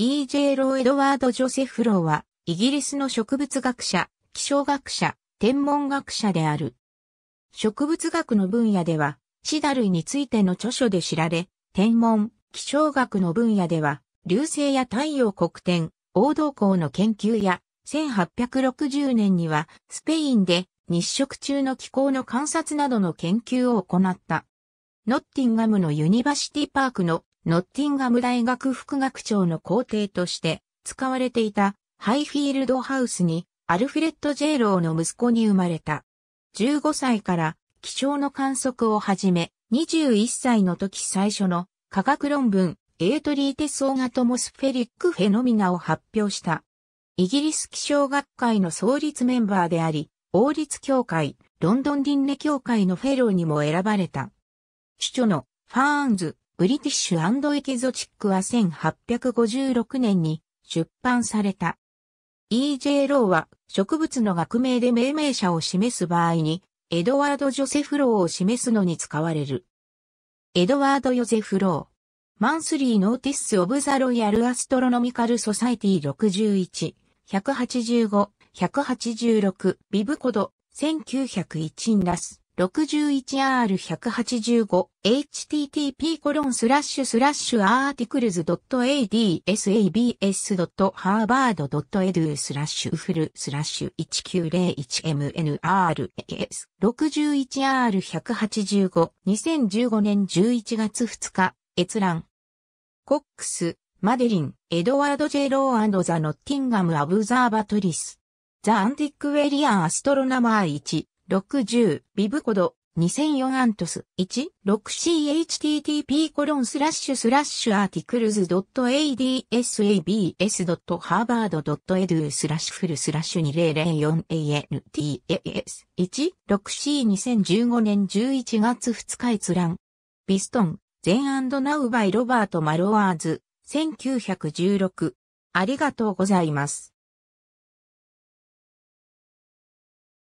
E.J. ロー・エドワード・ジョセフ・ローは、イギリスの植物学者、気象学者、天文学者である。植物学の分野では、シダ類についての著書で知られ、天文、気象学の分野では、流星や太陽黒点、黄道光の研究や、1860年には、スペインで日食中の気候の観察などの研究を行った。ノッティンガムのユニバーシティパークのノッティンガム大学副学長の校庭として使われていたハイフィールドハウスにアルフレッド・ジェイローの息子に生まれた。15歳から気象の観測を始め、21歳の時最初の科学論文、エートリーテソーガトモスフェリックフェノミナを発表した。イギリス気象学会の創立メンバーであり、王立協会、ロンドン輪廻協会のフェローにも選ばれた。著のファーンズ、ブリティッシュエキゾチックは1856年に出版された。E.J. ローは植物の学名で命名者を示す場合に、エドワード・ジョセフ・ローを示すのに使われる。エドワード・ヨゼフ・ロー。マンスリー・ノーティス・オブ・ザ・ロイヤル・アストロノミカル・ソサイティ61、185、186、ビブコド、1901ンラス。61R185http コロンスラッシュスラッシュアーティクルズ .adsabs.harvard.edu スラッシュフルスラッシュ 1901mnrs61R185 2015年11月2日閲覧コックスマデリン、エドワード・ジェローザ・ノッティンガム・アブザーバトリス。ザ・アンティック・ウェリア・アストロナマー1。60、ビブコド、2004アントス 16CHTTP コロンスラッシュスラッシュアーティクルズ .adsabs.harvard.edu スラッシュフルスラッシュ 2004antas16C2015 年11月2日閲覧ビストン全アンドナウバイロバート・マロワーズ1916ありがとうございます。